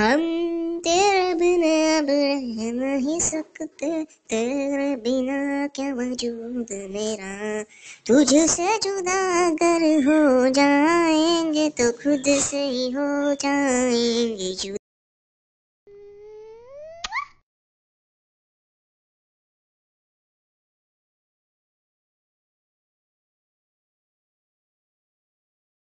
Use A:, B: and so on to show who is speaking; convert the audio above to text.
A: हम तेरे बिना अब रह नहीं सकते तेरे बिना क्या वजूद मेरा तुझसे जुदा अगर हो जाएंगे तो खुद से ही हो जाएंगे जुदा